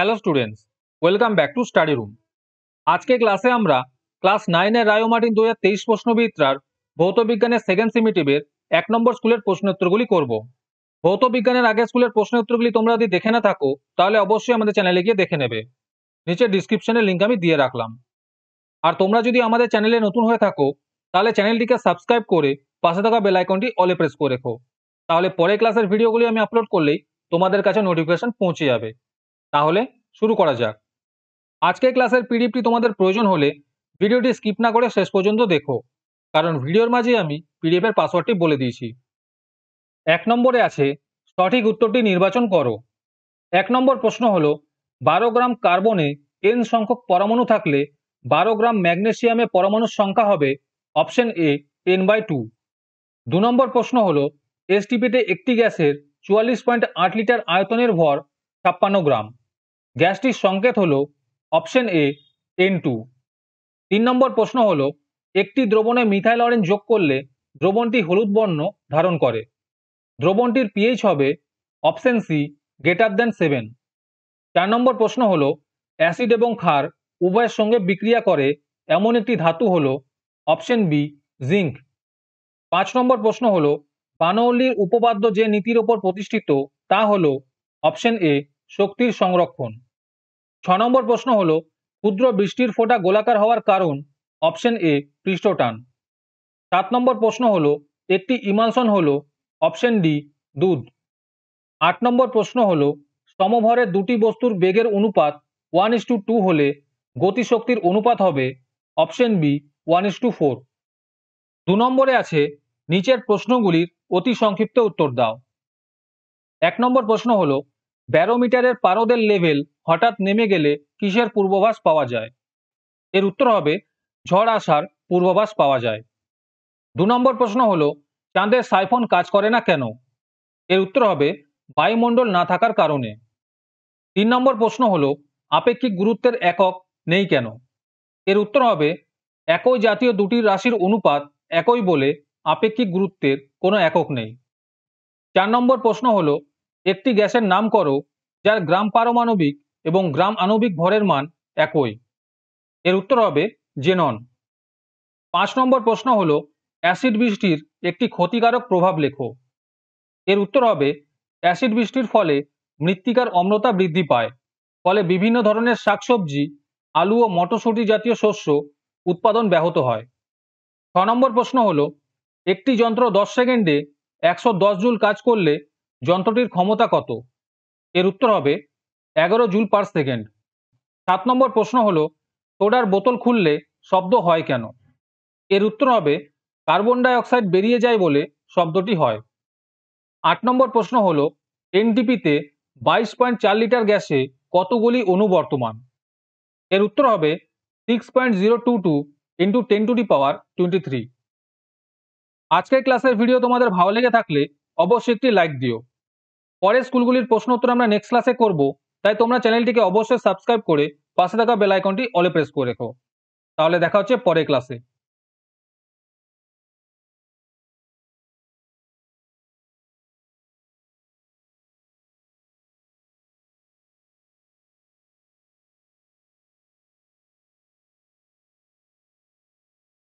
hello students welcome back to study room আজকে ক্লাসে আমরা ক্লাস নাইনের রায়োমার্টিন দু হাজার তেইশ প্রশ্নবিদ্রার ভৌত বিজ্ঞানের সেকেন্ড সিমিটিভের এক নম্বর স্কুলের প্রশ্নোত্তরগুলি করব ভৌত বিজ্ঞানের আগে স্কুলের প্রশ্নোত্তরগুলি তোমরা যদি দেখে না থাকো তাহলে অবশ্যই আমাদের চ্যানেলে গিয়ে দেখে নেবে নিচে ডিসক্রিপশনের লিঙ্ক আমি দিয়ে রাখলাম আর তোমরা যদি আমাদের চ্যানেলে নতুন হয়ে থাকো তাহলে চ্যানেলটিকে সাবস্ক্রাইব করে পাশে থাকা বেলাইকনটি অলে প্রেস করে রেখো তাহলে পরে ক্লাসের ভিডিওগুলি আমি আপলোড করলেই তোমাদের কাছে নোটিফিকেশন পৌঁছে যাবে তাহলে শুরু করা যাক আজকের ক্লাসের পিডিএফটি তোমাদের প্রয়োজন হলে ভিডিওটি স্কিপ না করে শেষ পর্যন্ত দেখো কারণ ভিডিওর মাঝে আমি পিডিএফের পাসওয়ার্ডটি বলে দিয়েছি এক নম্বরে আছে সঠিক উত্তরটি নির্বাচন করো এক নম্বর প্রশ্ন হলো বারো গ্রাম কার্বনে এন সংখ্যক পরমাণু থাকলে বারো গ্রাম ম্যাগনেশিয়ামে পরমাণুর সংখ্যা হবে option A N by two দু নম্বর প্রশ্ন হলো এসটিপিতে একটি গ্যাসের চুয়াল্লিশ পয়েন্ট আট লিটার আয়তনের ভর ছাপ্পান্ন গ্রাম গ্যাসটির সংকেত হল অপশন এ এন টু তিন নম্বর প্রশ্ন হল একটি দ্রবণে মিথাইল অরেঞ্জ যোগ করলে দ্রবণটি হলুদ বর্ণ ধারণ করে দ্রবণটির পিএইচ হবে option C greater than seven চার নম্বর প্রশ্ন হল অ্যাসিড এবং ক্ষার উভয়ের সঙ্গে বিক্রিয়া করে এমন একটি ধাতু হল অপশন বি জিঙ্ক পাঁচ নম্বর প্রশ্ন হল বানৌলির উপপাদ্য যে নীতির ওপর প্রতিষ্ঠিত তা হল অপশন এ শক্তির সংরক্ষণ ছ নম্বর প্রশ্ন হল ক্ষুদ্র বৃষ্টির ফোঁটা গোলাকার হওয়ার কারণ অপশন এ পৃষ্ঠটান সাত নম্বর প্রশ্ন হল একটি ইমালসন হল অপশন ডি দুধ আট নম্বর প্রশ্ন হল সমভরে দুটি বস্তুর বেগের অনুপাত ওয়ান ইস টু টু হলে গতিশক্তির অনুপাত হবে option B one is to four দু নম্বরে আছে নিচের প্রশ্নগুলির অতি সংক্ষিপ্ত উত্তর দাও এক নম্বর প্রশ্ন হলো ব্যারোমিটারের পারদের লেভেল হঠাৎ নেমে গেলে কিসের পূর্বাভাস পাওয়া যায় এর উত্তর হবে ঝড় আসার পূর্বাভাস পাওয়া যায় দু নম্বর প্রশ্ন হল চাঁদের সাইফন কাজ করে না কেন এর উত্তর হবে বায়ুমণ্ডল না থাকার কারণে তিন নম্বর প্রশ্ন হল আপেক্ষিক গুরুত্বের একক নেই কেন এর উত্তর হবে একই জাতীয় দুটি রাশির অনুপাত একই বলে আপেক্ষিক গুরুত্বের কোনো একক নেই চার নম্বর প্রশ্ন হলো একটি গ্যাসের নাম করো যার গ্রাম পারমাণবিক এবং গ্রাম আণবিক ভরের মান একই এর উত্তর হবে জেনন পাঁচ নম্বর প্রশ্ন হলো অ্যাসিড বৃষ্টির একটি ক্ষতিকারক প্রভাব লেখো এর উত্তর হবে অ্যাসিড বৃষ্টির ফলে মৃত্তিকার অম্লতা বৃদ্ধি পায় ফলে বিভিন্ন ধরনের শাকসবজি আলু ও মটরশুঁটি জাতীয় শস্য উৎপাদন ব্যাহত হয় ছ নম্বর প্রশ্ন হলো একটি যন্ত্র দশ সেকেন্ডে একশো জুল কাজ করলে যন্ত্রটির ক্ষমতা কত এর উত্তর হবে এগারো জুল পার সেকেন্ড সাত নম্বর প্রশ্ন হলো সোডার বোতল খুললে শব্দ হয় কেন এর উত্তর হবে কার্বন ডাইঅক্সাইড বেরিয়ে যায় বলে শব্দটি হয় আট নম্বর প্রশ্ন হলো এনডিপিতে বাইশ পয়েন্ট চার লিটার গ্যাসে কতগুলি অনুবর্তমান এর উত্তর হবে six point zero two two into ten to the power twenty three আজকের ক্লাসের ভিডিও তোমাদের ভালো লেগে থাকলে অবশ্যই একটি লাইক দিও পরের স্কুলগুলির প্রশ্ন উত্তর আমরা নেক্সট ক্লাসে করব তাই তোমরা চ্যানেলটিকে অবশ্যই সাবস্ক্রাইব করে পাশে থাকা বেল আইকনটি অলে প্রেস করে রেখো তাহলে দেখা হচ্ছে পরের ক্লাসে